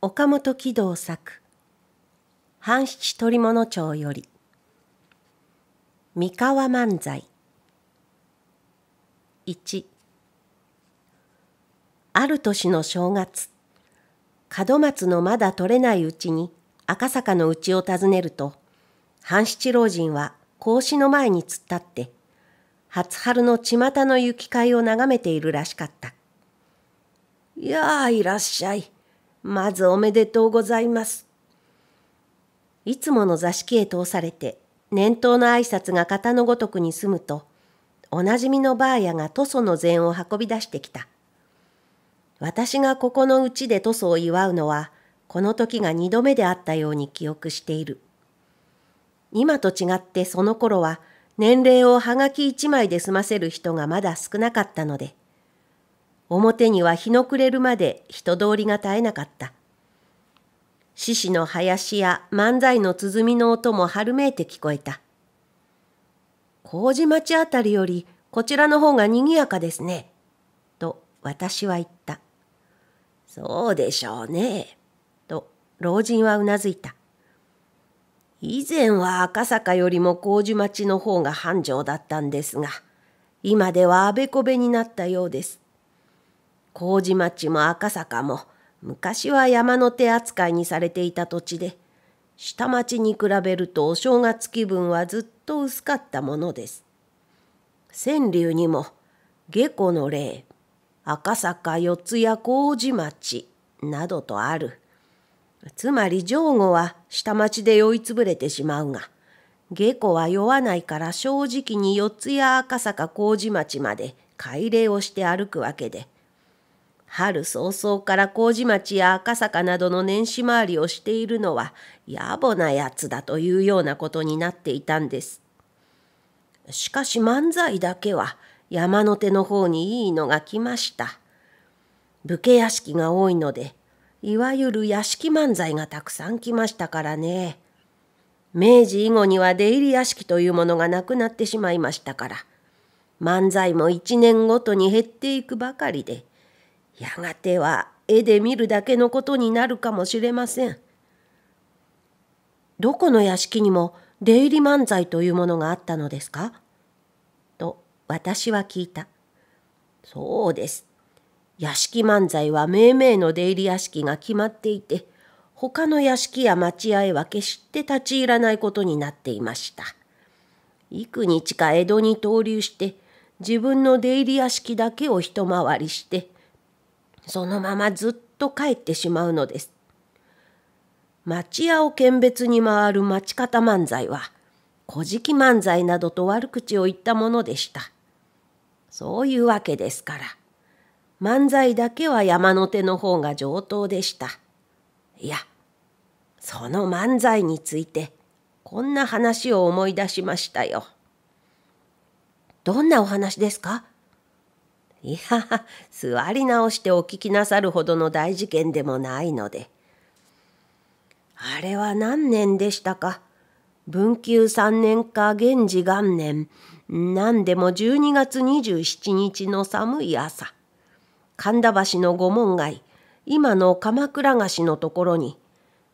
岡本喜道作半七鳥物町より三河漫才1ある年の正月門松のまだ取れないうちに赤坂のうちを訪ねると半七老人は格子の前に突っ立って初春の巷の行き交いを眺めているらしかった。いやあいらっしゃい。まずおめでとうございます。いつもの座敷へ通されて、年頭の挨拶が型のごとくに済むと、おなじみのばあやが塗装の膳を運び出してきた。私がここのうちで塗装を祝うのは、この時が二度目であったように記憶している。今と違ってその頃は、年齢をはがき一枚で済ませる人がまだ少なかったので、表には日の暮れるまで人通りが絶えなかった。獅子の林や漫才の鼓の音も春めいて聞こえた。麹町あたりよりこちらの方が賑やかですね。と私は言った。そうでしょうね。と老人はうなずいた。以前は赤坂よりも麹町の方が繁盛だったんですが、今ではあべこべになったようです。麹町も赤坂も昔は山の手扱いにされていた土地で下町に比べるとお正月気分はずっと薄かったものです川柳にも下戸の霊赤坂四谷麹町などとあるつまり上後は下町で酔いつぶれてしまうが下戸は酔わないから正直に四谷赤坂麹町まで改礼をして歩くわけで春早々から麹町や赤坂などの年始回りをしているのは野暮なやつだというようなことになっていたんです。しかし漫才だけは山の手の方にいいのが来ました。武家屋敷が多いので、いわゆる屋敷漫才がたくさん来ましたからね。明治以後には出入り屋敷というものがなくなってしまいましたから、漫才も一年ごとに減っていくばかりで、やがては絵で見るだけのことになるかもしれません。どこの屋敷にも出入り漫才というものがあったのですかと私は聞いた。そうです。屋敷漫才は命名の出入り屋敷が決まっていて、他の屋敷や町合へは決して立ち入らないことになっていました。幾日か江戸に登留して、自分の出入り屋敷だけを一回りして、そのままずっと帰ってしまうのです。町屋を見別に回る町方漫才は、古事記漫才などと悪口を言ったものでした。そういうわけですから、漫才だけは山の手の方が上等でした。いや、その漫才について、こんな話を思い出しましたよ。どんなお話ですかいや座り直してお聞きなさるほどの大事件でもないのであれは何年でしたか文久三年か元治元年何でも12月27日の寒い朝神田橋の御門街今の鎌倉菓子のところに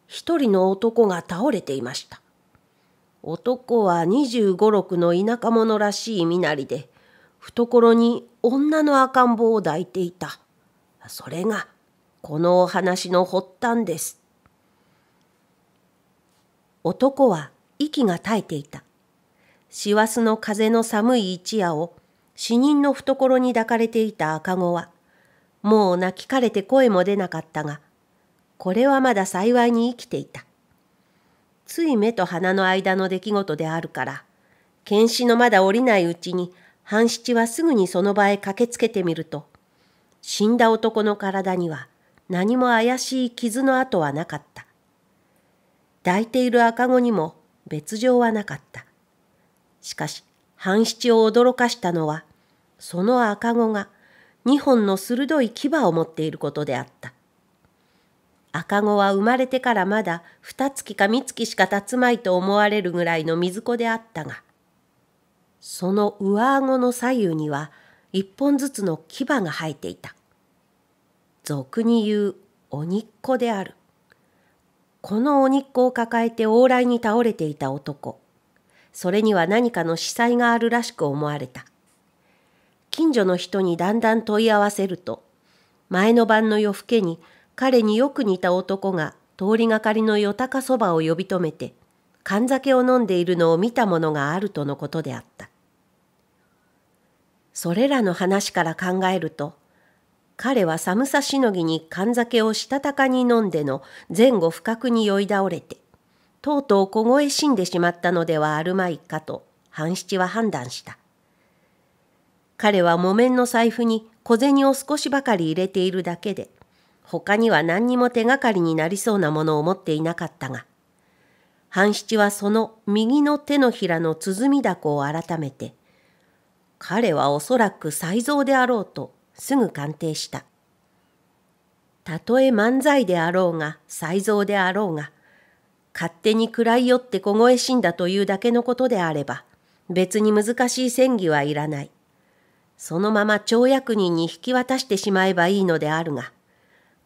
一人の男が倒れていました男は2 5 6の田舎者らしい身なりで懐に女の赤ん坊を抱いていた。それがこのお話の発端です。男は息が絶えていた。師走の風の寒い一夜を死人の懐に抱かれていた赤子は、もう泣きかれて声も出なかったが、これはまだ幸いに生きていた。つい目と鼻の間の出来事であるから、検視のまだ降りないうちに半七はすぐにその場へ駆けつけてみると、死んだ男の体には何も怪しい傷の跡はなかった。抱いている赤子にも別状はなかった。しかし、半七を驚かしたのは、その赤子が二本の鋭い牙を持っていることであった。赤子は生まれてからまだ二月か三月しか経つまいと思われるぐらいの水子であったが、その上顎の左右には一本ずつの牙が生えていた。俗に言う鬼っ子である。この鬼っ子を抱えて往来に倒れていた男。それには何かの死災があるらしく思われた。近所の人にだんだん問い合わせると、前の晩の夜更けに彼によく似た男が通りがかりの夜高そばを呼び止めて、缶酒を飲んでいるのを見たものがあるとのことであった。それらの話から考えると、彼は寒さしのぎに缶酒をしたたかに飲んでの前後不覚に酔い倒れて、とうとう凍え死んでしまったのではあるまいかと半七は判断した。彼は木綿の財布に小銭を少しばかり入れているだけで、他には何にも手がかりになりそうなものを持っていなかったが、半七はその右の手のひらの鼓だこを改めて、彼はおそらく才蔵であろうとすぐ鑑定した。たとえ漫才であろうが才蔵であろうが、勝手に暗いよって凍え死んだというだけのことであれば、別に難しい戦議はいらない。そのまま町役人に引き渡してしまえばいいのであるが、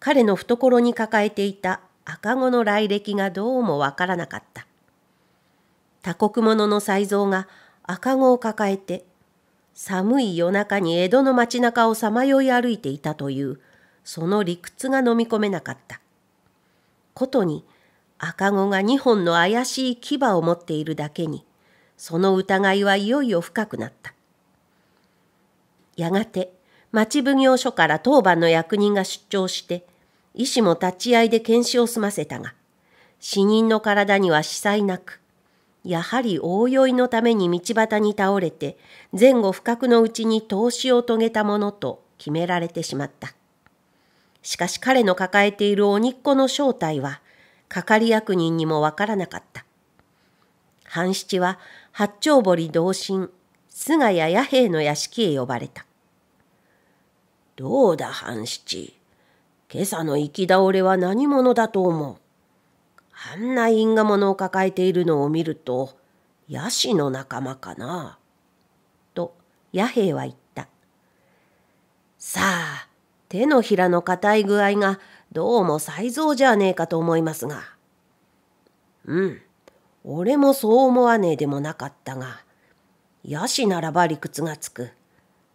彼の懐に抱えていた赤子の来歴がどうもわからなかった。他国者の才蔵が赤子を抱えて寒い夜中に江戸の街中をさまよい歩いていたというその理屈が飲み込めなかったことに赤子が2本の怪しい牙を持っているだけにその疑いはいよいよ深くなったやがて町奉行所から当番の役人が出張して医師も立ち会いで検視を済ませたが死人の体には死災なくやはり大酔いのために道端に倒れて、前後不覚のうちに投資を遂げたものと決められてしまった。しかし彼の抱えている鬼っ子の正体は、係役人にもわからなかった。半七は八丁堀同心、菅谷弥平の屋敷へ呼ばれた。どうだ半七、今朝の行き倒れは何者だと思う。あんな因果物を抱えているのを見るとヤシの仲間かな。と弥平は言った。さあ手のひらの硬い具合がどうも才蔵じゃねえかと思いますが。うん、俺もそう思わねえでもなかったが、ヤシならば理屈がつく。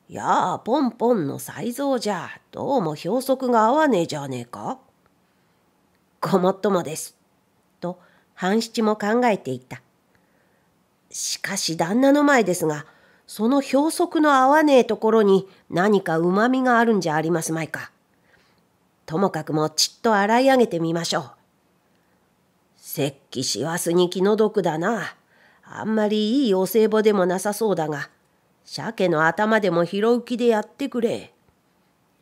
やあ、ポンポンの才蔵じゃ、どうも表則が合わねえじゃねえか。ごもっともです。半七も考えていた。しかし旦那の前ですが、その表側の合わねえところに何か旨みがあるんじゃありますまいか。ともかくもちっと洗い上げてみましょう。石器師すに気の毒だな。あんまりいいお歳暮でもなさそうだが、鮭の頭でも拾う気でやってくれ。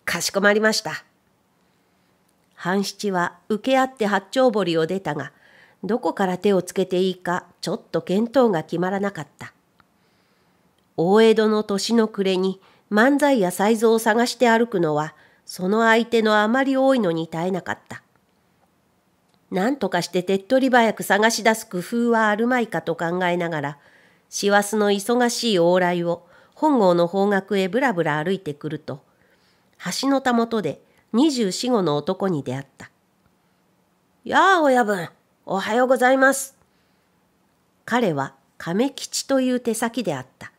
かしこまりました。半七は受け合って八丁堀を出たが、どこから手をつけていいかちょっと見当が決まらなかった。大江戸の年の暮れに漫才や才蔵を探して歩くのは、その相手のあまり多いのに耐えなかった。なんとかして手っ取り早く探し出す工夫はあるまいかと考えながら、師走の忙しい往来を本郷の方角へぶらぶら歩いてくると、橋のたもとで二十四五の男に出会った。やあ、親分。おはようございます。彼は亀吉という手先であった。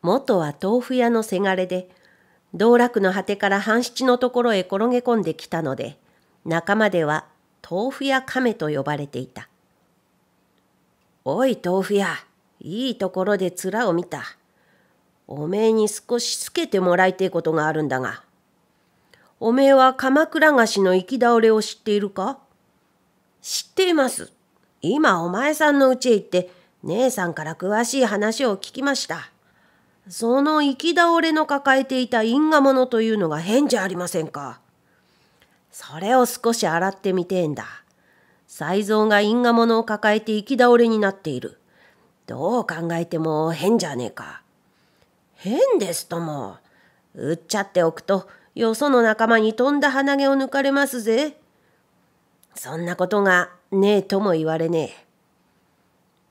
元は豆腐屋のせがれで、道楽の果てから半七のところへ転げ込んできたので、仲間では豆腐屋亀と呼ばれていた。おい豆腐屋、いいところで面を見た。おめえに少しつけてもらいてえことがあるんだが。おめえは鎌倉菓子の行き倒れを知っているか知っています。今お前さんの家へ行って姉さんから詳しい話を聞きました。その行き倒れの抱えていた因果物というのが変じゃありませんか。それを少し洗ってみてえんだ。才蔵が因果物を抱えて行き倒れになっている。どう考えても変じゃねえか。変ですとも。売っちゃっておくとよその仲間に飛んだ鼻毛を抜かれますぜ。そんなことがねえとも言われねえ。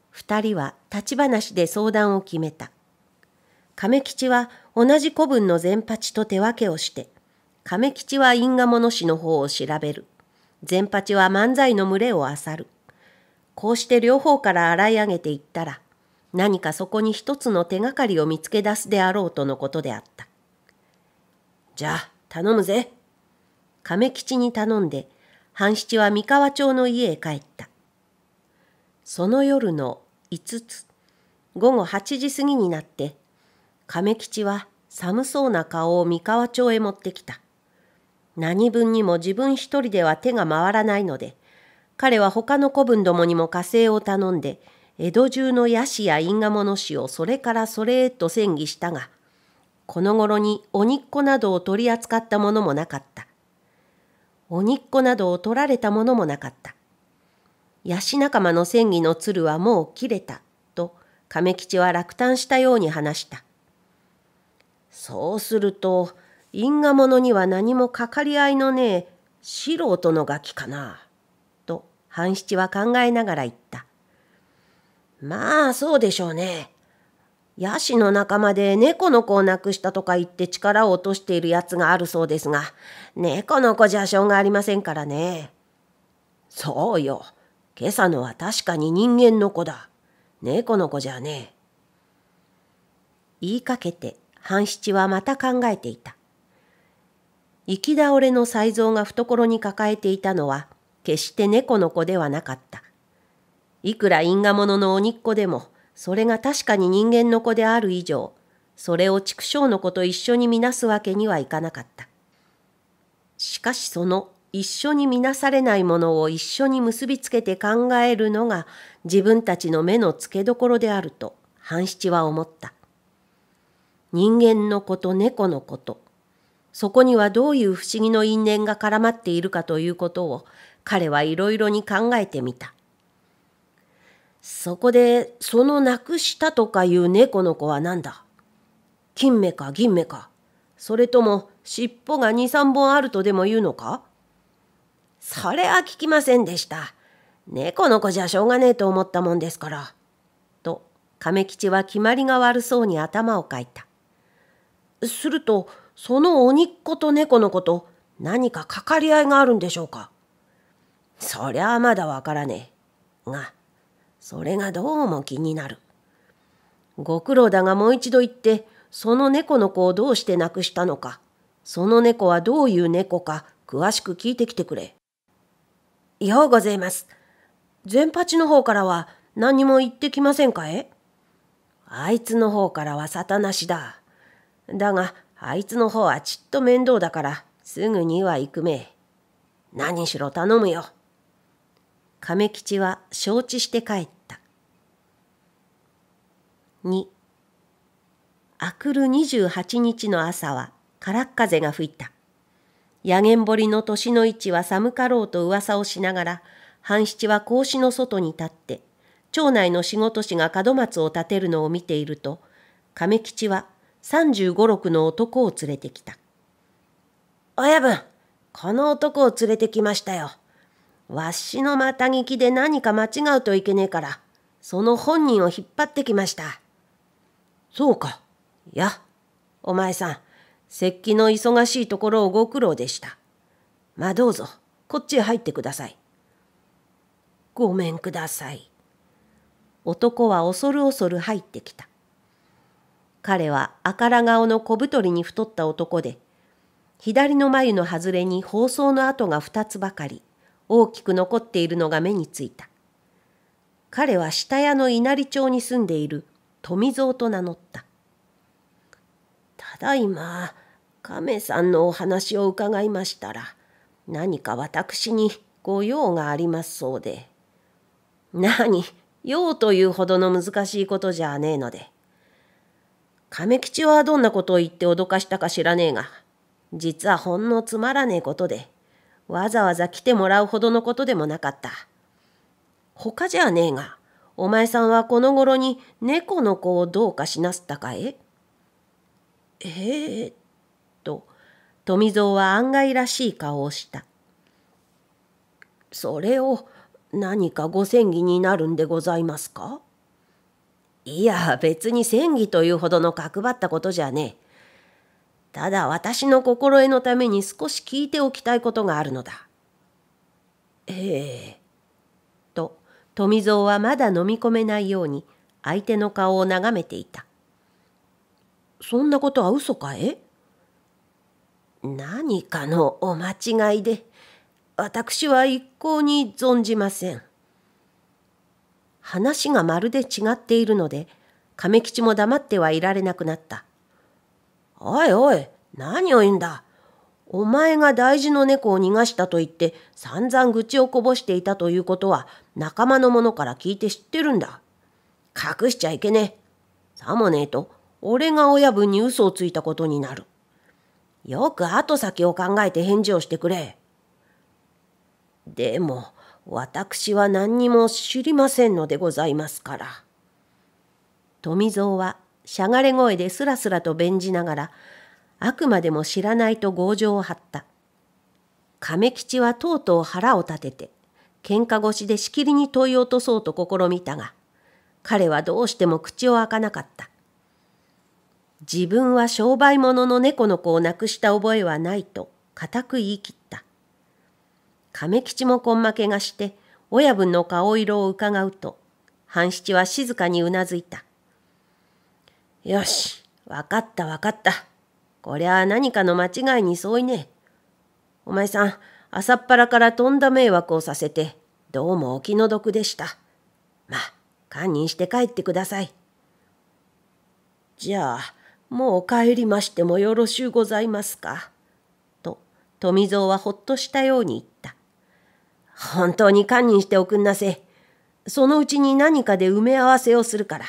二人は立ち話で相談を決めた。亀吉は同じ古文の全八と手分けをして、亀吉は因果物師の方を調べる。全八は漫才の群れを漁る。こうして両方から洗い上げていったら、何かそこに一つの手がかりを見つけ出すであろうとのことであった。じゃあ、頼むぜ。亀吉に頼んで、半七は三河町の家へ帰った。その夜の5つ、午後8時過ぎになって、亀吉は寒そうな顔を三河町へ持ってきた。何分にも自分一人では手が回らないので、彼は他の子分どもにも火星を頼んで、江戸中のヤシや因果物師をそれからそれへと戦議したが、この頃に鬼っ子などを取り扱ったものもなかった。鬼っ子などを取られたものもなかった。ヤシ仲間の戦技の鶴はもう切れた、と亀吉は落胆したように話した。そうすると、因果者には何もかかり合いのねえ素人のガキかな、と半七は考えながら言った。まあそうでしょうね。ヤシの仲間で猫の子を亡くしたとか言って力を落としているやつがあるそうですが、猫の子じゃしょうがありませんからね。そうよ。今朝のは確かに人間の子だ。猫の子じゃねえ。言いかけて、半七はまた考えていた。行き倒れの才蔵が懐に抱えていたのは、決して猫の子ではなかった。いくら因果者の鬼っ子でも、それが確かに人間の子である以上、それを畜生の子と一緒にみなすわけにはいかなかった。しかしその一緒にみなされないものを一緒に結びつけて考えるのが自分たちの目の付けどころであると半七は思った。人間の子と猫のこと、そこにはどういう不思議の因縁が絡まっているかということを彼はいろいろに考えてみた。そこでそのなくしたとかいう猫の子は何だ金目か銀目かそれとも尻尾が23本あるとでも言うのかそれは聞きませんでした猫の子じゃしょうがねえと思ったもんですから」と亀吉は決まりが悪そうに頭をかいたするとその鬼っ子と猫の子と何かかかり合いがあるんでしょうかそりゃあまだわからねえがそれがどうも気になる。ご苦労だがもう一度言って、その猫の子をどうして亡くしたのか、その猫はどういう猫か、詳しく聞いてきてくれ。ようございます。全八の方からは何も言ってきませんかえあいつの方からは沙汰なしだ。だが、あいつの方はちっと面倒だから、すぐには行くめえ。何しろ頼むよ。亀吉は承知して帰った。2あくる28日の朝はからっ風が吹いた。やげんぼりの年の置は寒かろうと噂をしながら、半七は格子の外に立って、町内の仕事師が門松を建てるのを見ていると、亀吉は35、六の男を連れてきた。親分、この男を連れてきましたよ。わしのまたぎきで何か間違うといけねえから、その本人を引っ張ってきました。そうか。いや、お前さん、石器の忙しいところをご苦労でした。まあどうぞ、こっちへ入ってください。ごめんください。男は恐る恐る入ってきた。彼は赤ら顔の小太りに太った男で、左の眉の外れに包装の跡が2つばかり、大きく残っているのが目についた。彼は下屋の稲荷町に住んでいる富蔵と名乗った。ただいま、亀さんのお話を伺いましたら、何か私にご用がありますそうで。何、用というほどの難しいことじゃねえので。亀吉はどんなことを言って脅かしたか知らねえが、実はほんのつまらねえことで、わざわざ来てもらうほどのことでもなかった。他じゃねえが、お前さんはこの頃に猫の子をどうかしなすったかえええー、と、富蔵は案外らしい顔をした。それを何かご詮議になるんでございますかいや、別に詮議というほどの角張ったことじゃねえ。ただ私の心得のために少し聞いておきたいことがあるのだ。ええ富蔵はまだ飲み込めないように相手の顔を眺めていた。そんなことは嘘かえ何かのお間違いで私は一向に存じません。話がまるで違っているので亀吉も黙ってはいられなくなった。おいおい何を言うんだお前が大事の猫を逃がしたと言って散々愚痴をこぼしていたということは仲間の者から聞いて知ってるんだ。隠しちゃいけねえ。さもねえと、俺が親分に嘘をついたことになる。よく後先を考えて返事をしてくれ。でも、私は何にも知りませんのでございますから。富蔵は、しゃがれ声ですらすらと弁じながら、あくまでも知らないと強情を張った。亀吉はとうとう腹を立てて、喧嘩越しでしきりに問い落とそうと試みたが彼はどうしても口を開かなかった自分は商売物の猫の子を亡くした覚えはないと固く言い切った亀吉も根負けがして親分の顔色をうかがうと半七は静かにうなずいたよしわかったわかったこりゃあ何かの間違いに相違ねえお前さん朝っぱらからとんだ迷惑をさせて、どうもお気の毒でした。まあ、堪忍して帰ってください。じゃあ、もう帰りましてもよろしゅうございますか。と、富蔵はほっとしたように言った。本当に堪忍しておくんなせ。そのうちに何かで埋め合わせをするから。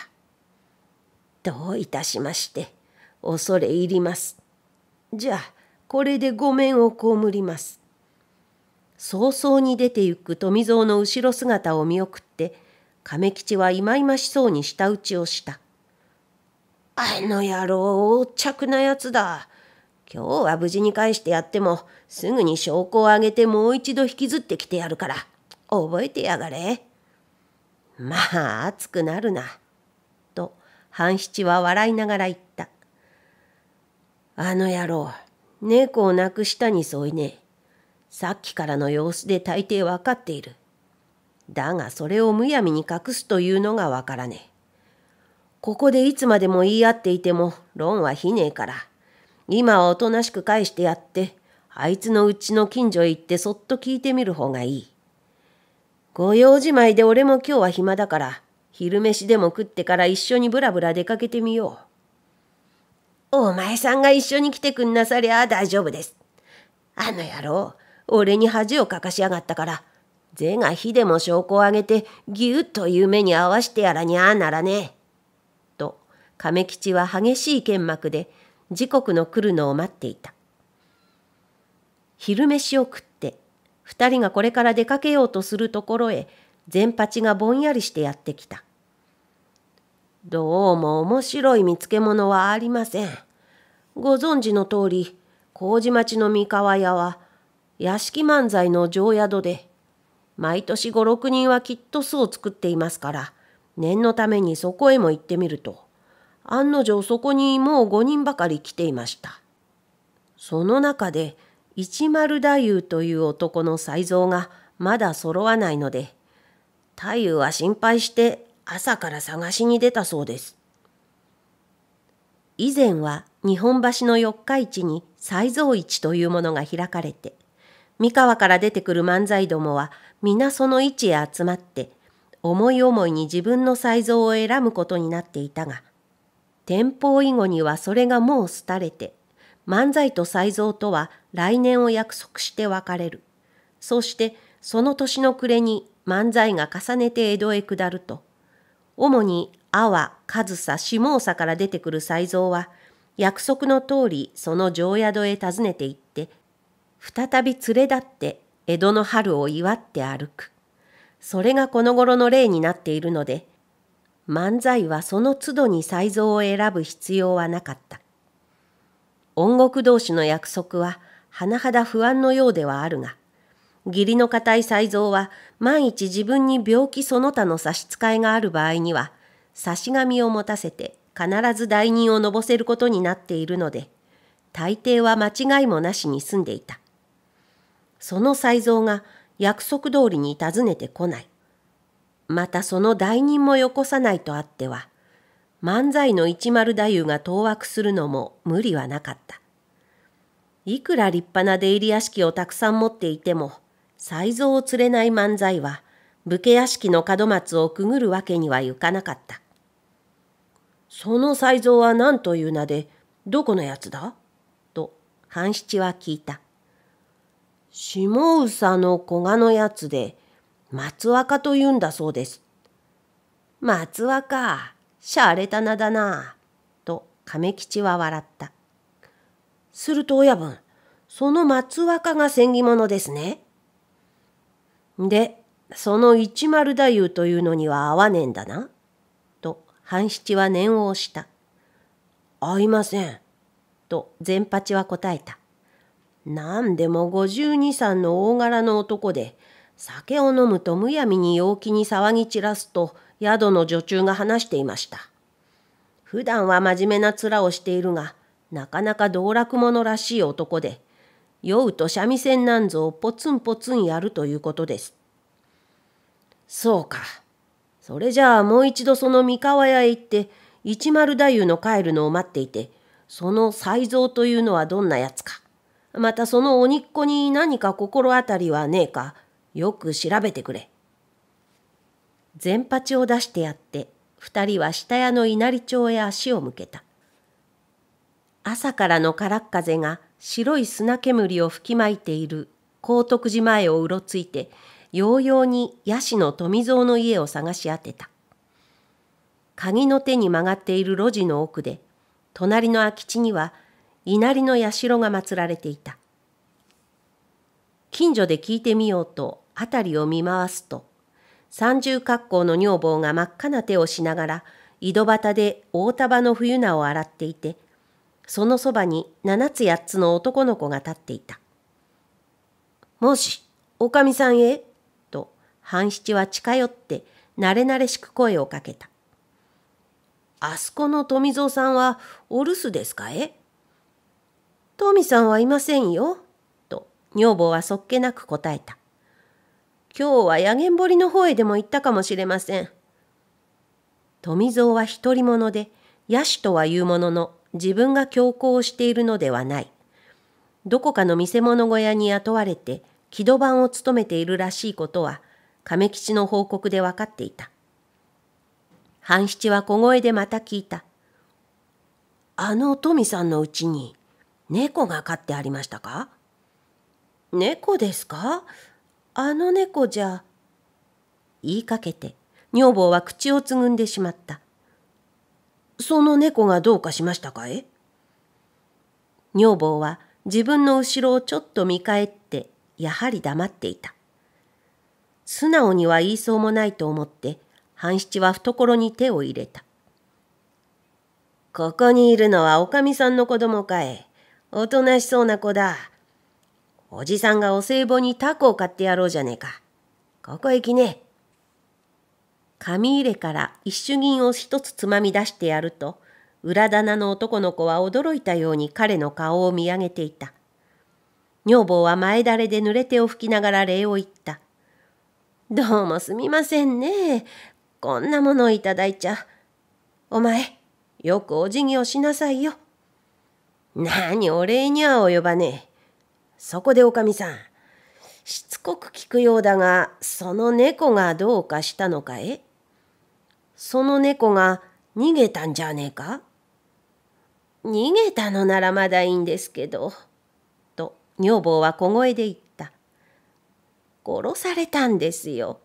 どういたしまして、恐れ入ります。じゃあ、これでごめんを被ります。早々に出て行く富蔵の後ろ姿を見送って亀吉は忌々しそうに舌打ちをした「あの野郎横着なやつだ今日は無事に返してやってもすぐに証拠をあげてもう一度引きずってきてやるから覚えてやがれ」まあ熱くなるな」と半七は笑いながら言った「あの野郎猫を亡くしたに添いねえ。さっきからの様子で大抵わかっている。だがそれをむやみに隠すというのがわからねえ。ここでいつまでも言い合っていても論はひねえから、今はおとなしく返してやって、あいつのうちの近所へ行ってそっと聞いてみる方がいい。ご用じまいで俺も今日は暇だから、昼飯でも食ってから一緒にぶらぶら出かけてみよう。お前さんが一緒に来てくんなさりゃ大丈夫です。あの野郎、俺に恥をかかしやがったから、是が非でも証拠をあげて、ぎゅっという目に合わしてやらにゃあならねえ。と、亀吉は激しい剣幕で、時刻の来るのを待っていた。昼飯を食って、二人がこれから出かけようとするところへ、全八がぼんやりしてやってきた。どうも面白い見つけ物はありません。ご存知の通り、麹町の三河屋は屋敷漫才の常宿で、毎年5、6人はきっと巣を作っていますから、念のためにそこへも行ってみると、案の定そこにもう5人ばかり来ていました。その中で、一丸太夫という男の才蔵がまだ揃わないので、太夫は心配して朝から探しに出たそうです。以前は日本橋の四日市に才蔵市というものが開かれて、三河から出てくる漫才どもは皆その位置へ集まって思い思いに自分の才蔵を選ぶことになっていたが天保以後にはそれがもう廃れて漫才と才蔵とは来年を約束して別れるそしてその年の暮れに漫才が重ねて江戸へ下ると主に阿波上総下総から出てくる才蔵は約束の通りその常宿へ訪ねて行って再び連れ立って江戸の春を祝って歩く。それがこの頃の例になっているので、漫才はその都度に才蔵を選ぶ必要はなかった。音楽同士の約束は、甚だ不安のようではあるが、義理の固い才蔵は、万一自分に病気その他の差し支えがある場合には、差し紙を持たせて必ず代人をのぼせることになっているので、大抵は間違いもなしに住んでいた。その才蔵が約束通りに訪ねてこない。またその代人もよこさないとあっては、漫才の一丸太夫が当惑するのも無理はなかった。いくら立派な出入り屋敷をたくさん持っていても、才蔵を釣れない漫才は、武家屋敷の門松をくぐるわけにはいかなかった。その才蔵は何という名で、どこのやつだと、半七は聞いた。下総の古賀のやつで、松若と言うんだそうです。松若、しゃれた名だな、と亀吉は笑った。すると親分、その松若が縁起者ですね。で、その一丸太夫というのには合わねえんだな、と半七は念を押した。合いません、と全八は答えた。何でも52三の大柄の男で酒を飲むとむやみに陽気に騒ぎ散らすと宿の女中が話していました普段は真面目な面をしているがなかなか道楽者らしい男で酔うと三味線なんぞをポツンポツンやるということですそうかそれじゃあもう一度その三河屋へ行って一丸太夫の帰るのを待っていてその才蔵というのはどんなやつかまたその鬼っ子に何か心当たりはねえか、よく調べてくれ。全八を出してやって、二人は下屋の稲荷町へ足を向けた。朝からのからっ風が白い砂煙を吹きまいている高徳寺前をうろついて、ようようにヤシの富蔵の家を探し当てた。鍵の手に曲がっている路地の奥で、隣の空き地には稲荷の社が祀られていた近所で聞いてみようと辺りを見回すと三重格好の女房が真っ赤な手をしながら井戸端で大束の冬菜を洗っていてそのそばに七つ八つの男の子が立っていた。もし、おかみさんへ、と半七は近寄って慣れ慣れしく声をかけた。あそこの富蔵さんはお留守ですかえトミさんはいませんよ、と女房はそっけなく答えた。今日はやげん堀の方へでも行ったかもしれません。富蔵は独り者で、野手とは言うものの、自分が強行をしているのではない。どこかの見せ物小屋に雇われて、木戸番を務めているらしいことは、亀吉の報告で分かっていた。半七は小声でまた聞いた。あの富さんのうちに、猫が飼ってありましたか猫ですかあの猫じゃ。言いかけて女房は口をつぐんでしまった。その猫がどうかしましたかえ女房は自分の後ろをちょっと見返ってやはり黙っていた。素直には言いそうもないと思って半七は懐に手を入れた。ここにいるのはおかみさんの子供かえ。おとなしそうな子だ。おじさんがお歳暮にタコを買ってやろうじゃねえか。ここ行きね。紙入れから一種銀を一つつまみ出してやると、裏棚の男の子は驚いたように彼の顔を見上げていた。女房は前だれで濡れ手を拭きながら礼を言った。どうもすみませんね。こんなものをいただいちゃ。お前、よくお辞儀をしなさいよ。何お礼には及ばねえ。そこでおかみさん、しつこく聞くようだが、その猫がどうかしたのかえその猫が逃げたんじゃねえか逃げたのならまだいいんですけど。と女房は小声で言った。殺されたんですよ。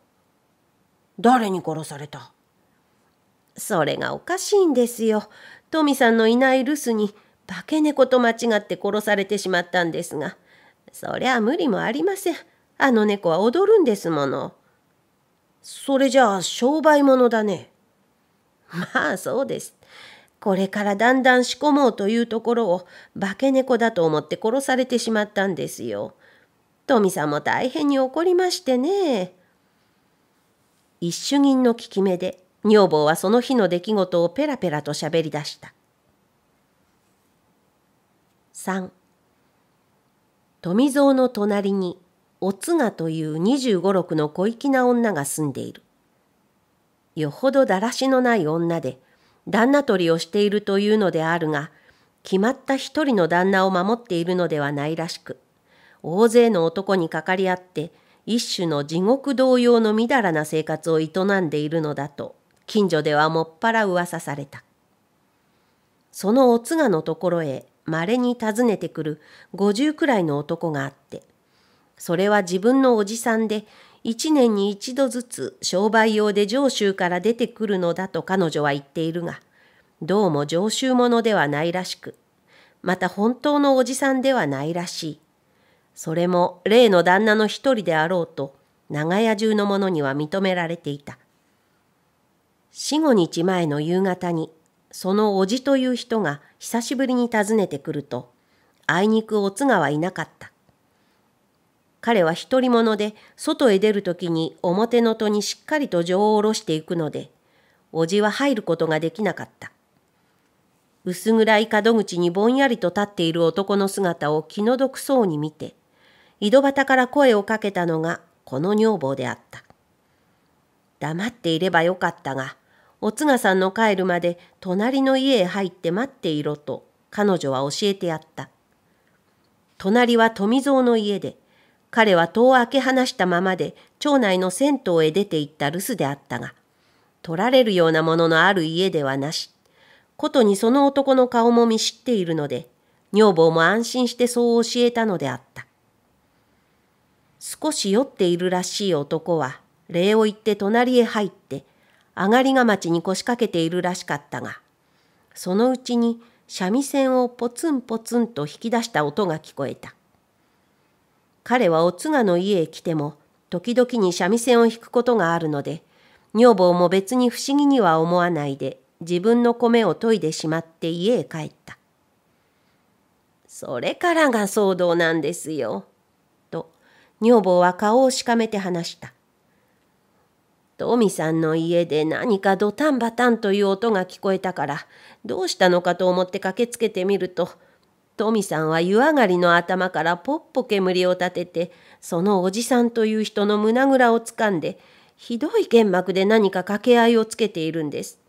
誰に殺されたそれがおかしいんですよ。トミさんのいない留守に化け猫と間違って殺されてしまったんですが、そりゃ無理もありません。あの猫は踊るんですもの。それじゃあ商売物だね。まあそうです。これからだんだん仕込もうというところを化け猫だと思って殺されてしまったんですよ。富さんも大変に怒りましてね。一瞬銀の効き目で女房はその日の出来事をペラペラとしゃべり出した。3富蔵の隣におつがという25、6の小粋な女が住んでいる。よほどだらしのない女で、旦那取りをしているというのであるが、決まった一人の旦那を守っているのではないらしく、大勢の男にかかり合って、一種の地獄同様のみだらな生活を営んでいるのだと、近所ではもっぱら噂された。そのおつがのところへまれに訪ねてくる50くらいの男があってそれは自分のおじさんで1年に1度ずつ商売用で上州から出てくるのだと彼女は言っているがどうも上州者ではないらしくまた本当のおじさんではないらしいそれも例の旦那の一人であろうと長屋中の者には認められていた。四五日前の夕方にそのおじという人が久しぶりに訪ねてくると、あいにくおつがはいなかった。彼は独り者で、外へ出るときに表の戸にしっかりと錠を下ろしていくので、おじは入ることができなかった。薄暗い角口にぼんやりと立っている男の姿を気の毒そうに見て、井戸端から声をかけたのがこの女房であった。黙っていればよかったが、おつがさんの帰るまで隣の家へ入って待っていろと彼女は教えてやった。隣は富蔵の家で、彼は戸を開け放したままで町内の銭湯へ出て行った留守であったが、取られるようなもののある家ではなし、ことにその男の顔も見知っているので、女房も安心してそう教えたのであった。少し酔っているらしい男は、礼を言って隣へ入って、上がりが町に腰掛けているらしかったがそのうちに三味線をポツンポツンと引き出した音が聞こえた彼はおつがの家へ来ても時々に三味線を弾くことがあるので女房も別に不思議には思わないで自分の米を研いでしまって家へ帰ったそれからが騒動なんですよと女房は顔をしかめて話したトミさんの家で何かドタンバタンという音が聞こえたから、どうしたのかと思って駆けつけてみると、トミさんは湯上がりの頭からぽっぽ煙を立てて、そのおじさんという人の胸ぐらをつかんで、ひどい剣幕で何か掛け合いをつけているんです。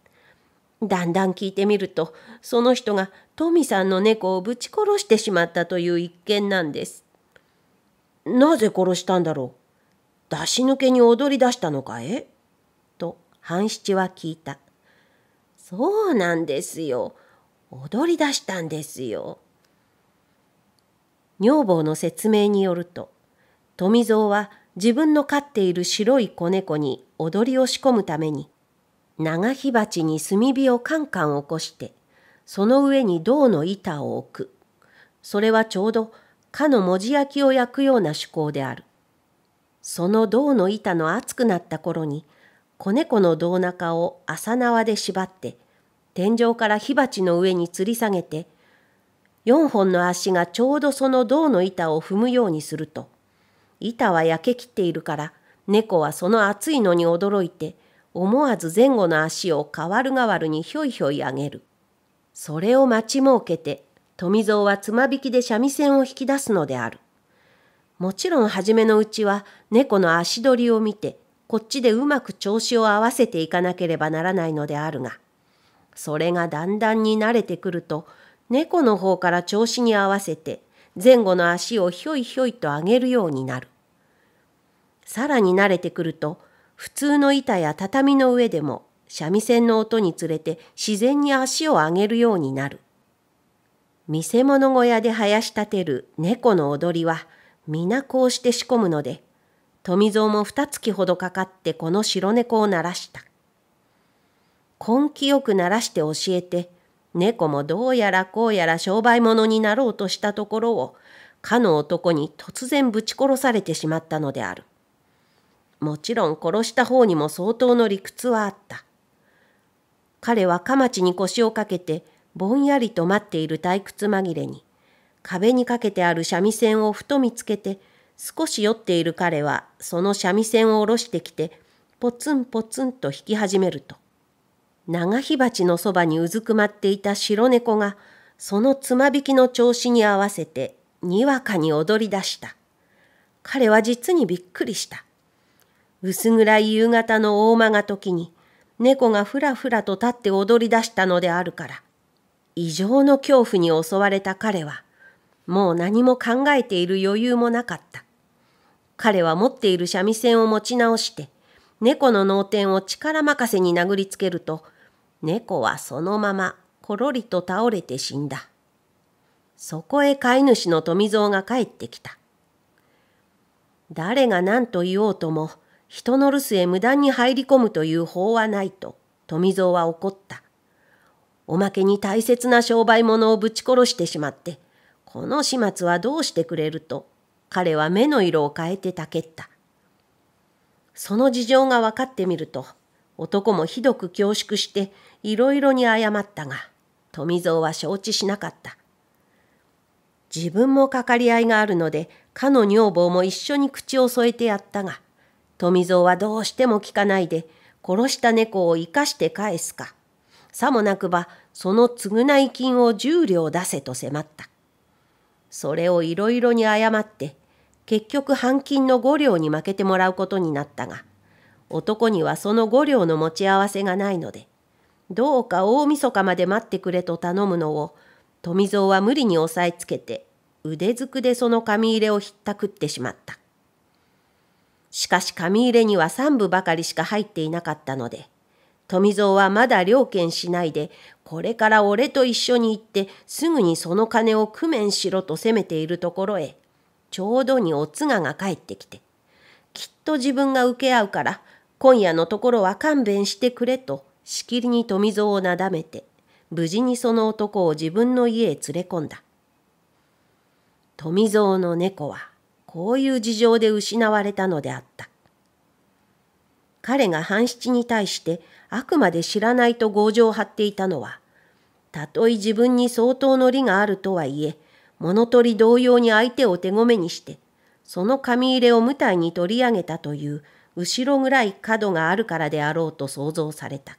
だんだん聞いてみると、その人がトミさんの猫をぶち殺してしまったという一件なんです。なぜ殺したんだろう出し抜けに踊り出したのかえ半七は聞いた。そうなんですよ。踊り出したんですよ。女房の説明によると、富蔵は自分の飼っている白い子猫に踊りを仕込むために、長火鉢に炭火をカンカン起こして、その上に銅の板を置く。それはちょうど、かの文字焼きを焼くような趣向である。その銅の板の熱くなった頃に、子猫の胴中を麻縄で縛って天井から火鉢の上に吊り下げて四本の足がちょうどその胴の板を踏むようにすると板は焼けきっているから猫はその熱いのに驚いて思わず前後の足を代わる代わるにひょいひょい上げるそれを待ちもうけて富蔵はつま引きで三味線を引き出すのであるもちろん初めのうちは猫の足取りを見てこっちでうまく調子を合わせていかなければならないのであるが、それがだんだんに慣れてくると、猫の方から調子に合わせて前後の足をひょいひょいと上げるようになる。さらに慣れてくると、普通の板や畳の上でも三味線の音につれて自然に足を上げるようになる。見せ物小屋で生やし立てる猫の踊りは皆こうして仕込むので、富蔵も二月ほどかかってこの白猫を鳴らした。根気よく鳴らして教えて、猫もどうやらこうやら商売物になろうとしたところを、かの男に突然ぶち殺されてしまったのである。もちろん殺した方にも相当の理屈はあった。彼はかまちに腰をかけて、ぼんやりと待っている退屈紛れに、壁にかけてある三味線をふと見つけて、少し酔っている彼はその三味線を下ろしてきてポツンポツンと弾き始めると長火鉢のそばにうずくまっていた白猫がそのつまびきの調子に合わせてにわかに踊り出した彼は実にびっくりした薄暗い夕方の大間が時に猫がふらふらと立って踊り出したのであるから異常の恐怖に襲われた彼はもう何も考えている余裕もなかった彼は持っている三味線を持ち直して、猫の脳天を力任せに殴りつけると、猫はそのままころりと倒れて死んだ。そこへ飼い主の富蔵が帰ってきた。誰が何と言おうとも、人の留守へ無断に入り込むという法はないと、富蔵は怒った。おまけに大切な商売物をぶち殺してしまって、この始末はどうしてくれると彼は目の色を変えてたけった。その事情が分かってみると、男もひどく恐縮して、いろいろに謝ったが、富蔵は承知しなかった。自分もかかり合いがあるので、かの女房も一緒に口を添えてやったが、富蔵はどうしても聞かないで、殺した猫を生かして返すか、さもなくば、その償い金を十両出せと迫った。それをいろいろに謝って、結局半金の五両に負けてもらうことになったが男にはその五両の持ち合わせがないのでどうか大晦日まで待ってくれと頼むのを富蔵は無理に押さえつけて腕ずくでその紙入れをひったくってしまったしかし紙入れには三部ばかりしか入っていなかったので富蔵はまだ了見しないでこれから俺と一緒に行ってすぐにその金を工面しろと責めているところへちょうどにおつがが帰ってきて、きっと自分が受け合うから、今夜のところは勘弁してくれと、しきりに富蔵をなだめて、無事にその男を自分の家へ連れ込んだ。富蔵の猫は、こういう事情で失われたのであった。彼が半七に対してあくまで知らないと強情を張っていたのは、たとえ自分に相当の利があるとはいえ、物取り同様に相手を手ごめにして、その紙入れを舞台に取り上げたという後ろぐらい角があるからであろうと想像された。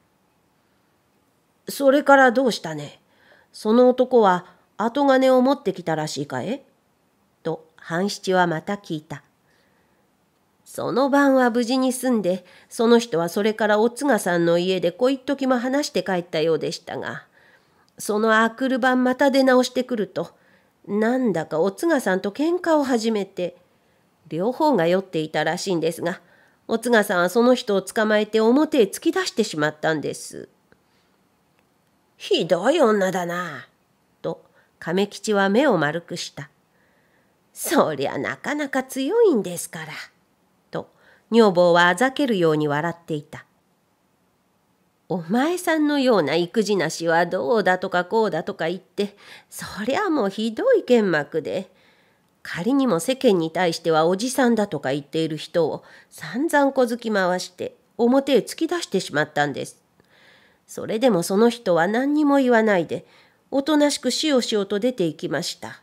それからどうしたねその男は後金を持ってきたらしいかえと半七はまた聞いた。その晩は無事に住んで、その人はそれからおつがさんの家でこいっときも話して帰ったようでしたが、そのあくる晩また出直してくると、なんだかおつがさんと喧嘩を始めて両方が酔っていたらしいんですがおつがさんはその人を捕まえて表へ突き出してしまったんです。ひどい女だなと亀吉は目を丸くした。そりゃなかなか強いんですから。と女房はあざけるように笑っていた。お前さんのような育児なしはどうだとかこうだとか言って、そりゃもうひどい剣幕で。仮にも世間に対してはおじさんだとか言っている人を散々小突き回して表へ突き出してしまったんです。それでもその人は何にも言わないで、おとなしくしおしおと出て行きました。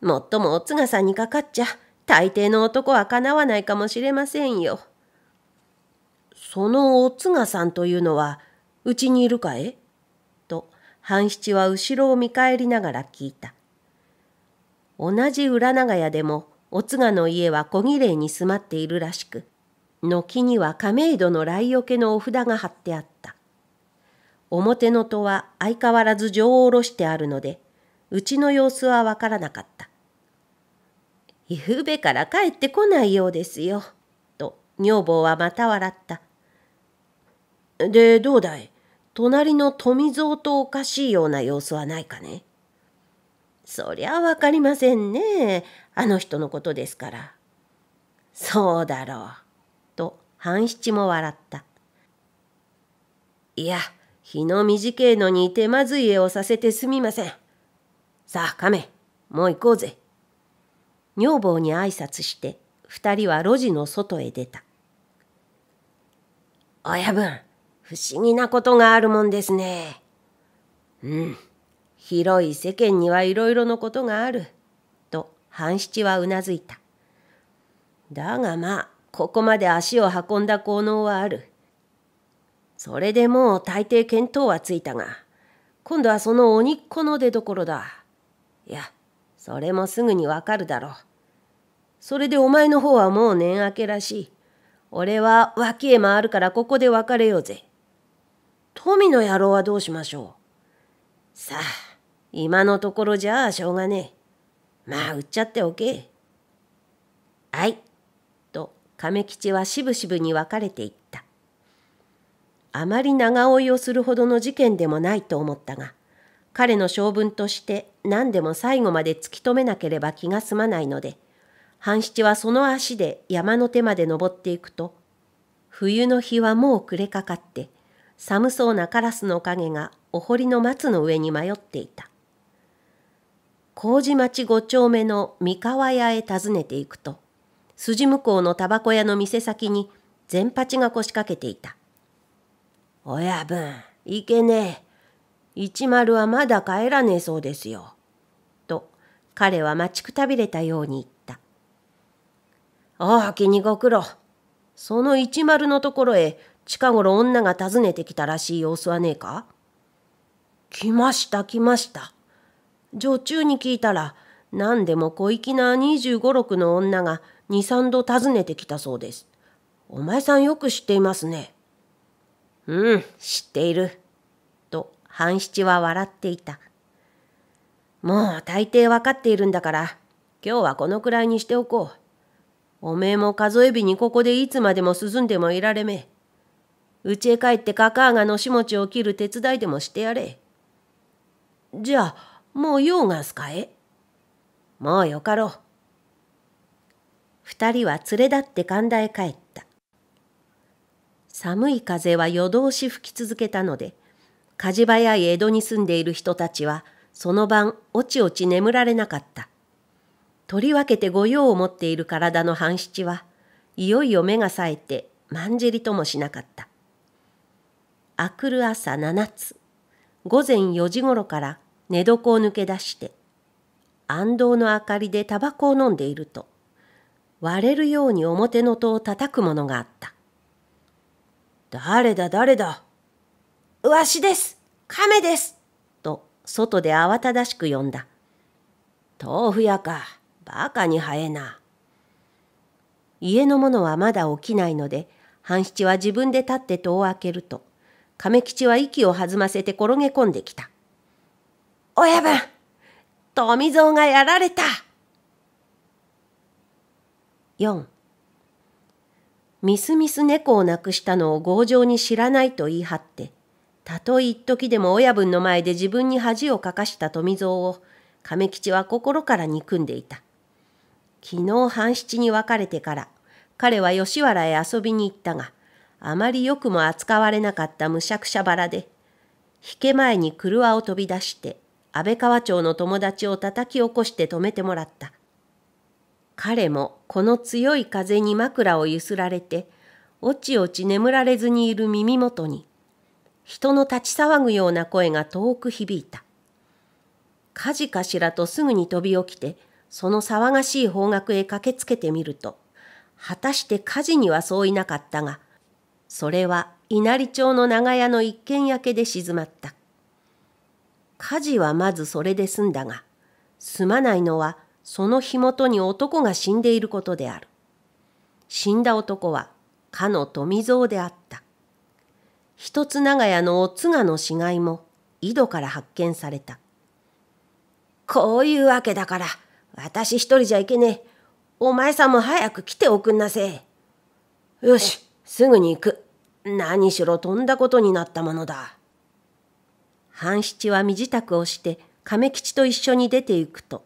もっともおつがさんにかかっちゃ、大抵の男はかなわないかもしれませんよ。そのおつがさんというのは、うちにいるかえと、半七は後ろを見返りながら聞いた。同じ裏長屋でも、おつがの家は小綺麗に住まっているらしく、軒には亀戸の雷よけのお札が貼ってあった。表の戸は相変わらず上を下ろしてあるので、うちの様子はわからなかった。ゆうべから帰ってこないようですよ、と女房はまた笑った。で、どうだい隣の富蔵とおかしいような様子はないかねそりゃわかりませんね。あの人のことですから。そうだろう。と、半七も笑った。いや、日の短いのに手まずい絵をさせてすみません。さあ、亀、もう行こうぜ。女房に挨拶して、二人は路地の外へ出た。親分、不思議なことがあるもんですね。うん、広い世間にはいろいろのことがある。と半七はうなずいた。だがまあ、ここまで足を運んだ効能はある。それでもう大抵見当はついたが、今度はその鬼っ子の出どころだ。いや、それもすぐにわかるだろう。それでお前の方はもう年明けらしい。俺は脇へ回るからここで別れようぜ。富の野郎はどうしましょう。さあ、今のところじゃあしょうがねえ。まあ、売っちゃっておけ。はい。と、亀吉はしぶしぶに分かれていった。あまり長追いをするほどの事件でもないと思ったが、彼の性分として何でも最後まで突き止めなければ気が済まないので、半七はその足で山の手まで登っていくと、冬の日はもう暮れかかって、寒そうなカラスの影がお堀の松の上に迷っていた。麹町五丁目の三河屋へ訪ねていくと、筋向こうのタバコ屋の店先に全八が腰掛けていた。親分、いけねえ。一丸はまだ帰らねえそうですよ。と、彼は待ちくたびれたように言った。おお気にご苦労。その一丸のところへ近頃女が訪ねてきたらしい様子はねえか来ました来ました。女中に聞いたら、何でも小粋な25、6の女が2、3度訪ねてきたそうです。お前さんよく知っていますね。うん、知っている。と、半七は笑っていた。もう大抵わかっているんだから、今日はこのくらいにしておこう。おめえも数え日にここでいつまでも涼んでもいられめえ。家へ帰ってカカアがのしもちを切る手伝いでもしてやれ。じゃあ、もう用がすかえもうよかろう。二人は連れ立って神田へ帰った。寒い風は夜通し吹き続けたので、火事早い江戸に住んでいる人たちは、その晩、おちおち眠られなかった。とりわけて御用を持っている体の半七は、いよいよ目が冴えて、まんじりともしなかった。あくる朝7つ、午前4時ごろから寝床を抜け出して、暗道の明かりでタバコを飲んでいると、割れるように表の戸を叩くものがあった。誰だ誰だわしです亀ですと外で慌ただしく呼んだ。豆腐屋か、バカに早えな。家の者はまだ起きないので、半七は自分で立って戸を開けると、亀吉は息を弾ませて転げ込んできた。親分富蔵がやられた !4 みすみす猫を亡くしたのを強情に知らないと言い張って、たとえ一時でも親分の前で自分に恥をかかした富蔵を亀吉は心から憎んでいた。昨日半七に別れてから彼は吉原へ遊びに行ったが、あまりよくも扱われなかったむしゃくしゃばらで、引け前に車を飛び出して、安倍川町の友達を叩き起こして止めてもらった。彼もこの強い風に枕を揺すられて、おちおち眠られずにいる耳元に、人の立ち騒ぐような声が遠く響いた。火事かしらとすぐに飛び起きて、その騒がしい方角へ駆けつけてみると、果たして火事にはそういなかったが、それは稲荷町の長屋の一軒焼けで静まった。火事はまずそれで済んだが、済まないのはその火元に男が死んでいることである。死んだ男はかの富蔵であった。一つ長屋のおつがの死骸も井戸から発見された。こういうわけだから、私一人じゃいけねえ。お前さんも早く来ておくんなせよし。すぐに行く。何しろ飛んだことになったものだ。半七は身支度をして亀吉と一緒に出て行くと、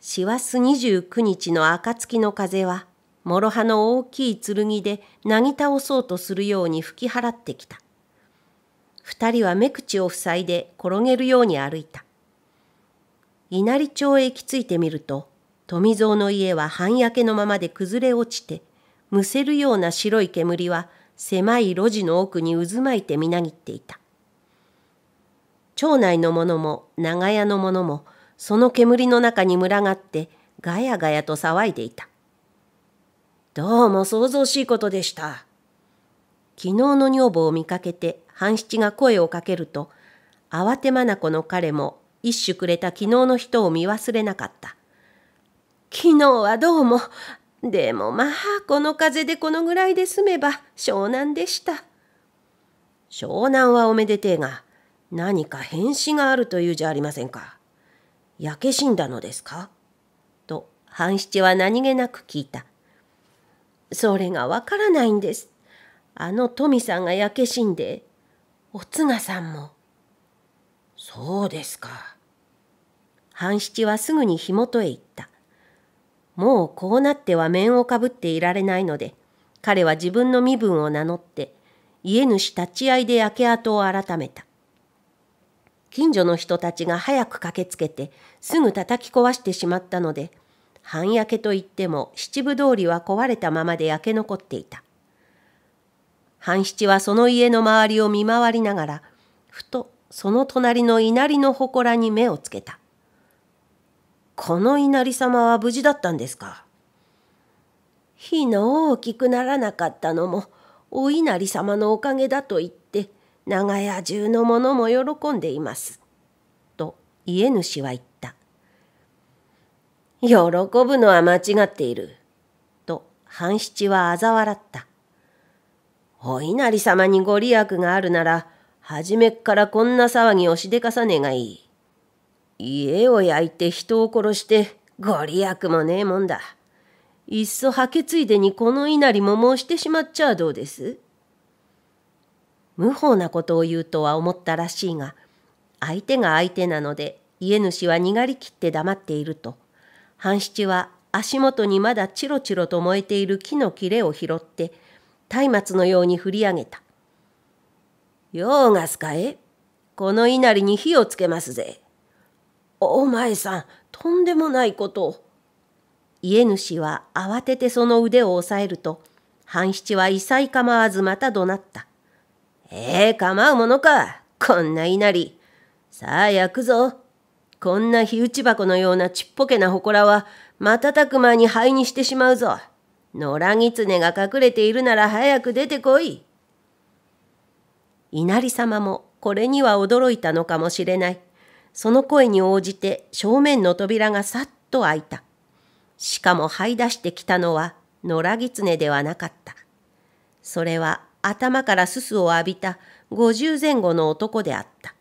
師走29日の暁の風は、諸刃の大きい剣でなぎ倒そうとするように吹き払ってきた。二人は目口を塞いで転げるように歩いた。稲荷町へ行き着いてみると、富蔵の家は半焼けのままで崩れ落ちてむせるような白い煙は狭い路地の奥に渦巻いてみなぎっていた。町内の者も長屋の者もその煙の中に群がってガヤガヤと騒いでいた。どうも想像しいことでした。昨日の女房を見かけて半七が声をかけると慌てまなこの彼も一種くれた昨日の人を見忘れなかった。昨日はどうもでもまあこの風でこのぐらいで済めば湘南でした湘南はおめでてえが何か変死があるというじゃありませんか焼け死んだのですかと半七は何気なく聞いたそれがわからないんですあの富さんが焼け死んでおつがさんもそうですか半七はすぐに火元へ行ったもうこうなっては面をかぶっていられないので、彼は自分の身分を名乗って、家主立ち会いで焼け跡を改めた。近所の人たちが早く駆けつけて、すぐ叩き壊してしまったので、半焼けといっても七分通りは壊れたままで焼け残っていた。半七はその家の周りを見回りながら、ふとその隣の稲荷の祠に目をつけた。この稲荷様は無事だったんですか火の大きくならなかったのもお稲荷様のおかげだと言って長屋中の者も喜んでいます。と家主は言った。喜ぶのは間違っている。と半七は嘲笑った。お稲荷様にご利益があるなら、初めっからこんな騒ぎをしでかさねがいい。家を焼いて人を殺してご利益もねえもんだ。いっそはけついでにこの稲荷も申してしまっちゃどうです無法なことを言うとは思ったらしいが相手が相手なので家主は逃がりきって黙っていると半七は足元にまだチロチロと燃えている木の切れを拾って松明のように振り上げた「用がすかえこの稲荷に火をつけますぜ」。お前さん、とんでもないことを。家主は慌ててその腕を押さえると、半七は一切構わずまた怒鳴った。ええー、構うものか、こんないなり。さあ焼くぞ。こんな火打ち箱のようなちっぽけな祠は、瞬く間に灰にしてしまうぞ。野良狐が隠れているなら早く出てこい。稲荷様もこれには驚いたのかもしれない。その声に応じて正面の扉がさっと開いた。しかも這い出してきたのは野良狐ではなかった。それは頭からすすを浴びた五十前後の男であった。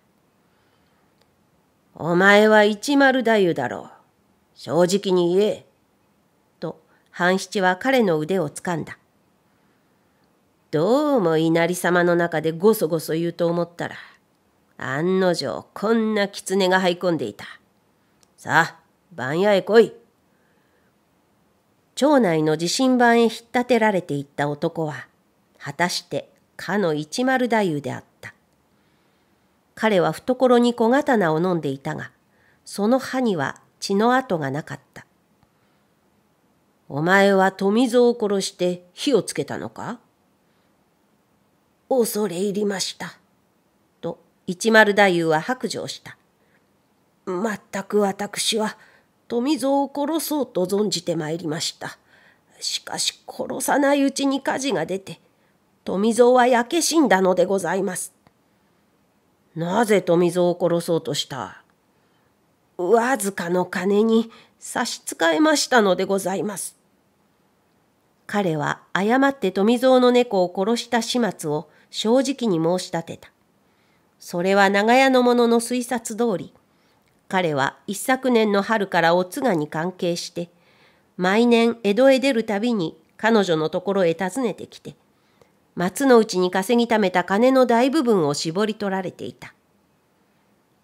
お前は一丸太夫だろう。正直に言え。と、半七は彼の腕をつかんだ。どうも稲荷様の中でごそごそ言うと思ったら、案の定こんな狐が這い込んでいた。さあ、番屋へ来い。町内の地震盤へ引っ立てられていった男は、果たしてかの一丸太夫であった。彼は懐に小刀を飲んでいたが、その歯には血の跡がなかった。お前は富蔵を殺して火をつけたのか恐れ入りました。一丸太夫は白状した。まったく私は富蔵を殺そうと存じてまいりました。しかし殺さないうちに火事が出て、富蔵は焼け死んだのでございます。なぜ富蔵を殺そうとしたわずかの金に差し支えましたのでございます。彼は誤って富蔵の猫を殺した始末を正直に申し立てた。それは長屋の者の推察通り、彼は一昨年の春からお津賀に関係して、毎年江戸へ出るたびに彼女のところへ訪ねてきて、松のうちに稼ぎためた金の大部分を絞り取られていた。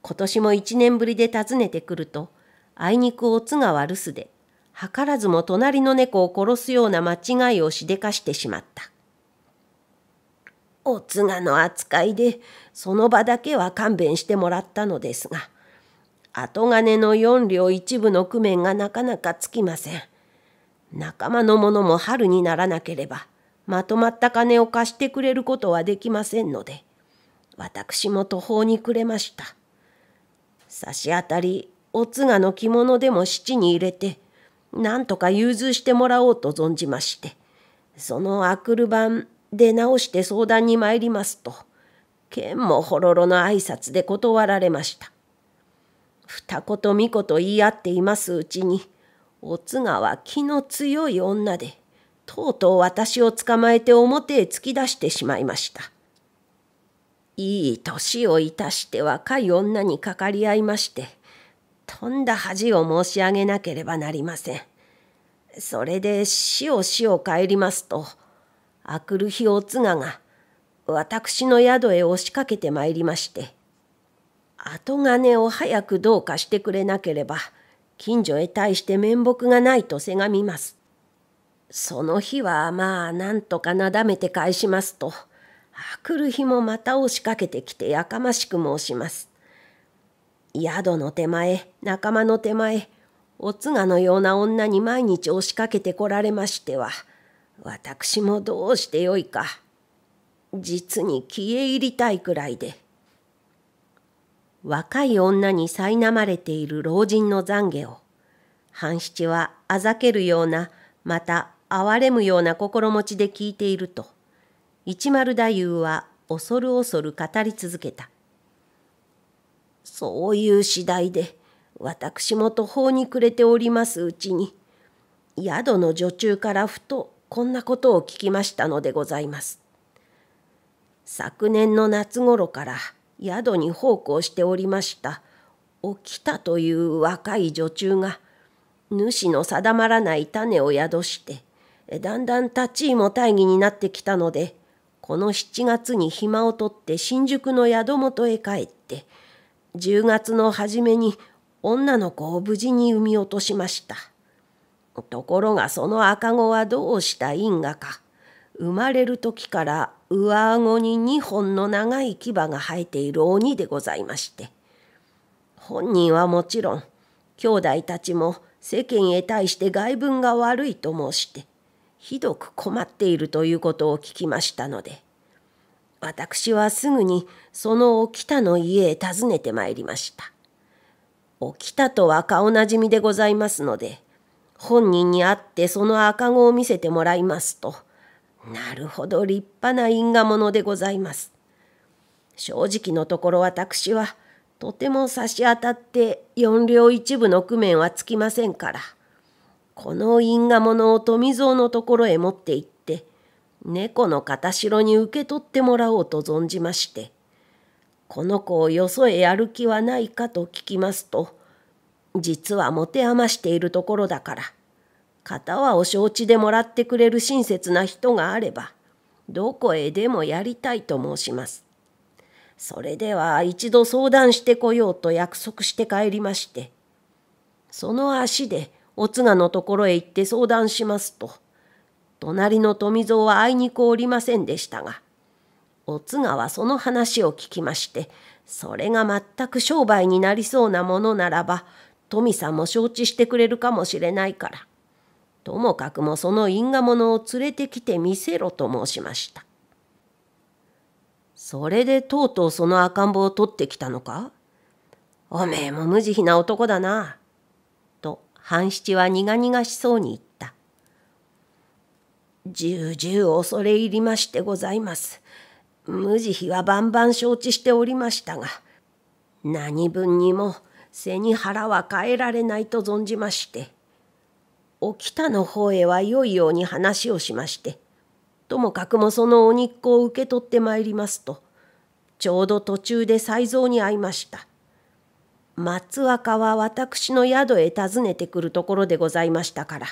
今年も一年ぶりで訪ねてくると、あいにくおつが悪すで、図らずも隣の猫を殺すような間違いをしでかしてしまった。おつがの扱いでその場だけは勘弁してもらったのですが後金の4両一部の工面がなかなかつきません仲間の者も春にならなければまとまった金を貸してくれることはできませんので私も途方に暮れました差し当たりおつがの着物でも七に入れてなんとか融通してもらおうと存じましてそのあくる晩出直して相談に参りますと、剣もほろろの挨拶で断られました。二子と三子と言い合っていますうちに、おつがは気の強い女で、とうとう私を捕まえて表へ突き出してしまいました。いい年をいたして若い女にかかり合いまして、とんだ恥を申し上げなければなりません。それで死を死を帰りますと、あくる日おつがが私の宿へ押しかけてまいりまして後金を早くどうかしてくれなければ近所へ対して面目がないとせがみます。その日はまあなんとかなだめて返しますとあくる日もまた押しかけてきてやかましく申します。宿の手前仲間の手前おつがのような女に毎日押しかけてこられましては私もどうしてよいか実に消え入りたいくらいで若い女に苛まれている老人の懺悔を半七はあざけるようなまた哀れむような心持ちで聞いていると一丸太夫は恐る恐る語り続けたそういう次第で私も途方に暮れておりますうちに宿の女中からふとこんなことを聞きましたのでございます。昨年の夏頃から宿に奉公しておりました沖田という若い女中が主の定まらない種を宿してだんだん立ち居も大義になってきたのでこの7月に暇を取って新宿の宿元へ帰って10月の初めに女の子を無事に産み落としました。ところがその赤子はどうした因果か生まれる時から上顎に2本の長い牙が生えている鬼でございまして本人はもちろん兄弟たちも世間へ対して外分が悪いと申してひどく困っているということを聞きましたので私はすぐにそのお北の家へ訪ねてまいりましたお北とは顔なじみでございますので本人に会ってその赤子を見せてもらいますと、なるほど立派な因果者でございます。正直のところ私は、とても差し当たって四両一部の工面はつきませんから、この因果者を富蔵のところへ持って行って、猫の片代に受け取ってもらおうと存じまして、この子をよそへやる気はないかと聞きますと、実は持て余しているところだから、型はお承知でもらってくれる親切な人があれば、どこへでもやりたいと申します。それでは一度相談してこようと約束して帰りまして、その足でおつがのところへ行って相談しますと、隣の富蔵はあいにくおりませんでしたが、おつがはその話を聞きまして、それが全く商売になりそうなものならば、富さんも承知してくれるかもしれないから、ともかくもその因果物を連れてきて見せろと申しました。それでとうとうその赤ん坊を取ってきたのかおめえも無慈悲な男だな。と半七は苦々しそうに言った。重々恐れ入りましてございます。無慈悲は万々承知しておりましたが、何分にも背に腹は変えられないと存じましてお北の方へはよいように話をしましてともかくもそのお日光を受け取ってまいりますとちょうど途中で才蔵に会いました松若は私の宿へ訪ねてくるところでございましたから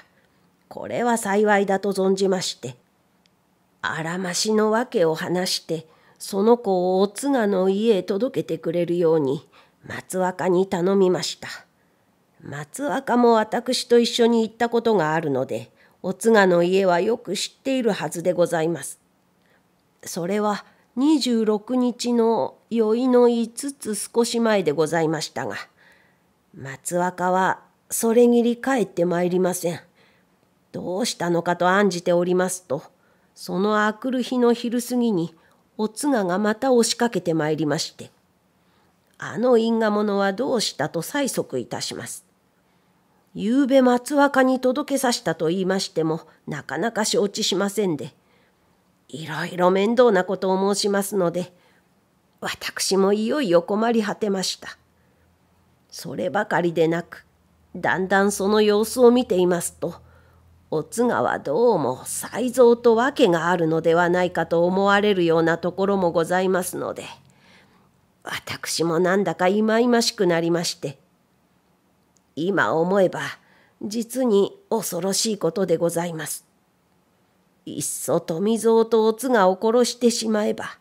これは幸いだと存じましてあらましの訳を話してその子をお津賀の家へ届けてくれるように松若に頼みました松若も私と一緒に行ったことがあるのでおつがの家はよく知っているはずでございますそれは26日の宵の5つ少し前でございましたが松若はそれぎり帰ってまいりませんどうしたのかと案じておりますとそのあくる日の昼過ぎにお津ががまた押しかけてまいりましてあの因果者はどうしたと催促いたします。ゆうべ松若に届けさしたと言いましても、なかなか承知しませんで、いろいろ面倒なことを申しますので、私もいよいよ困り果てました。そればかりでなく、だんだんその様子を見ていますと、おつがはどうも才蔵と訳があるのではないかと思われるようなところもございますので。私もなんだか忌々しくなりまして。今思えば、実に恐ろしいことでございます。いっそ富蔵とおつがを殺してしまえば、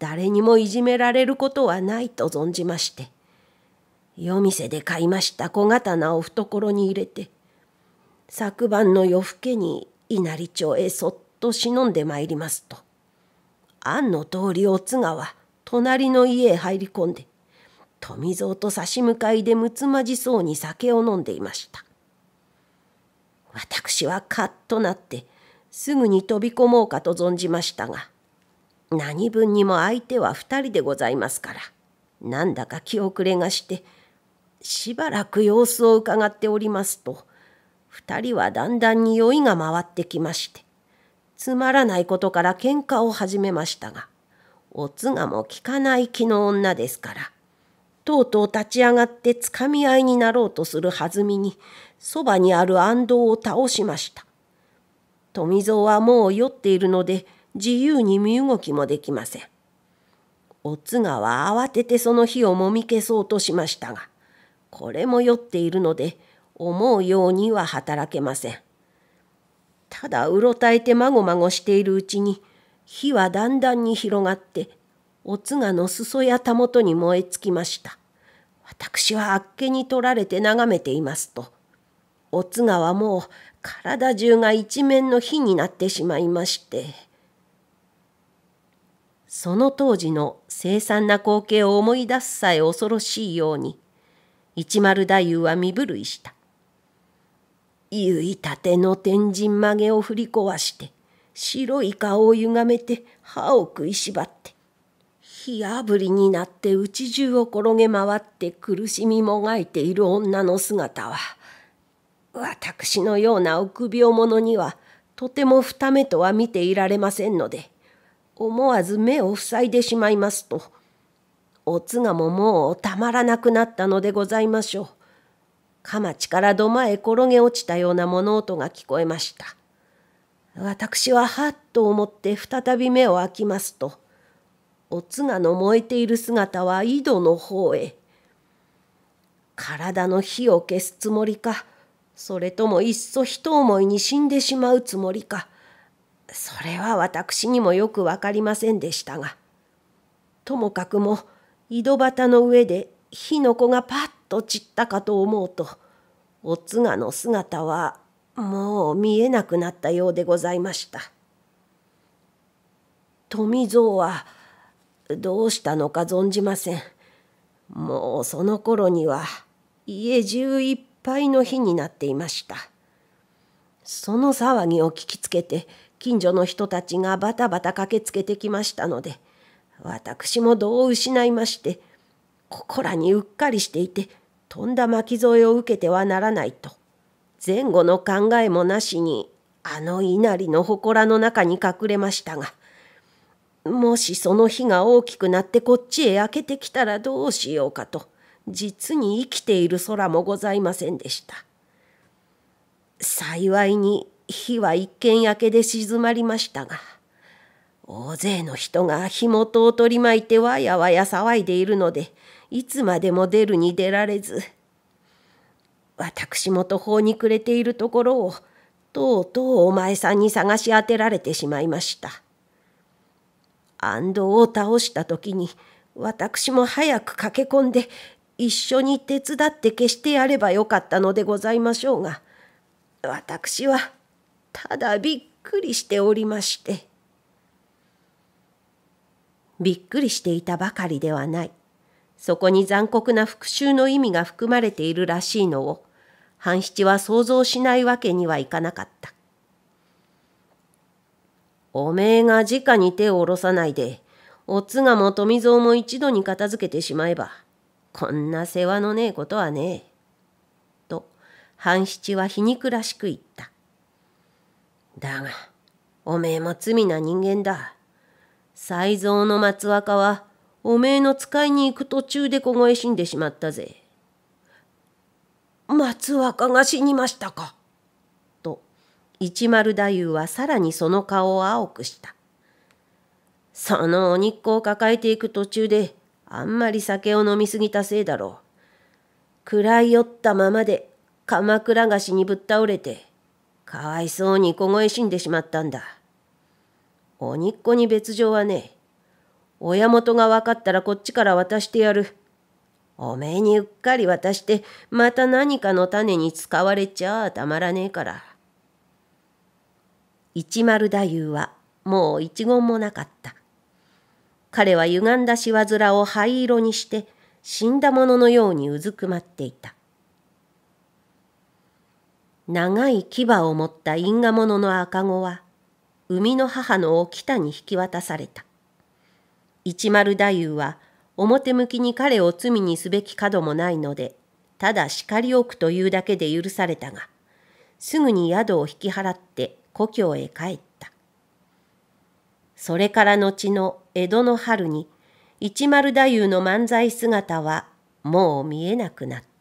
誰にもいじめられることはないと存じまして、夜店で買いました小刀を懐に入れて、昨晩の夜更けに稲荷町へそっと忍んでまいりますと、案の通りおつがは、隣の家へ入り込んで富蔵と差し向かいでむつまじそうに酒を飲んでいました私はカッとなってすぐに飛び込もうかと存じましたが何分にも相手は2人でございますからなんだか気遅れがしてしばらく様子をうかがっておりますと2人はだんだんに酔いが回ってきましてつまらないことから喧嘩を始めましたがおつがも効かない気の女ですから、とうとう立ち上がってつかみ合いになろうとするはずみに、そばにある安藤を倒しました。富蔵はもう酔っているので、自由に身動きもできません。おつがは慌ててその火をもみ消そうとしましたが、これも酔っているので、思うようには働けません。ただうろたえてまごまごしているうちに、火はだんだんに広がって、おつがの裾やたもとに燃え尽きました。私はあっけに取られて眺めていますと、おつがはもう体中が一面の火になってしまいまして。その当時の凄惨な光景を思い出すさえ恐ろしいように、一丸太夫は身震いした。ゆいたての天神曲げを振り壊して、白い顔をゆがめて歯を食いしばって火あぶりになって家中を転げ回って苦しみもがいている女の姿は私のような臆病者にはとても二目とは見ていられませんので思わず目を塞いでしまいますとおつがももうたまらなくなったのでございましょう。かまちから土間へ転げ落ちたような物音が聞こえました。私ははっと思って再び目を開きますとおつがの燃えている姿は井戸の方へ体の火を消すつもりかそれともいっそ一思いに死んでしまうつもりかそれは私にもよく分かりませんでしたがともかくも井戸端の上で火の粉がパッと散ったかと思うとおつがの姿はもう見えなくなったようでございました富蔵はどうしたのか存じませんもうその頃には家中いっぱいの日になっていましたその騒ぎを聞きつけて近所の人たちがバタバタ駆けつけてきましたので私もどう失いましてここらにうっかりしていてとんだ巻き添えを受けてはならないと前後の考えもなしにあの稲荷の祠の中に隠れましたがもしその火が大きくなってこっちへ焼けてきたらどうしようかと実に生きている空もございませんでした幸いに火は一軒焼けで静まりましたが大勢の人が火元を取り巻いてわやわや騒いでいるのでいつまでも出るに出られず私も途方に暮れているところをとうとうお前さんに探し当てられてしまいました。安藤を倒した時に私も早く駆け込んで一緒に手伝って消してやればよかったのでございましょうが私はただびっくりしておりましてびっくりしていたばかりではないそこに残酷な復讐の意味が含まれているらしいのを半七は想像しないわけにはいかなかった。おめえが直に手を下ろさないで、おつがも富蔵も一度に片付けてしまえば、こんな世話のねえことはねえ。と、半七は皮肉らしく言った。だが、おめえも罪な人間だ。才蔵の松若は、おめえの使いに行く途中で凍え死んでしまったぜ。松若が死にましたか。と一丸太夫はさらにその顔を青くした。そのお日光を抱えていく途中であんまり酒を飲みすぎたせいだろう。暗い酔ったままで鎌倉菓子にぶっ倒れてかわいそうに凍え死んでしまったんだ。おにっこに別状はね親元が分かったらこっちから渡してやる。おめえにうっかり渡してまた何かの種に使われちゃあたまらねえから。一丸太夫はもう一言もなかった。彼は歪んだしわずらを灰色にして死んだもののようにうずくまっていた。長い牙を持った因果者の赤子は生みの母の沖田に引き渡された。一丸太夫は表向きに彼を罪にすべき角もないので、ただ叱り置くというだけで許されたが、すぐに宿を引き払って故郷へ帰った。それから後の江戸の春に、一丸太夫の漫才姿はもう見えなくなった。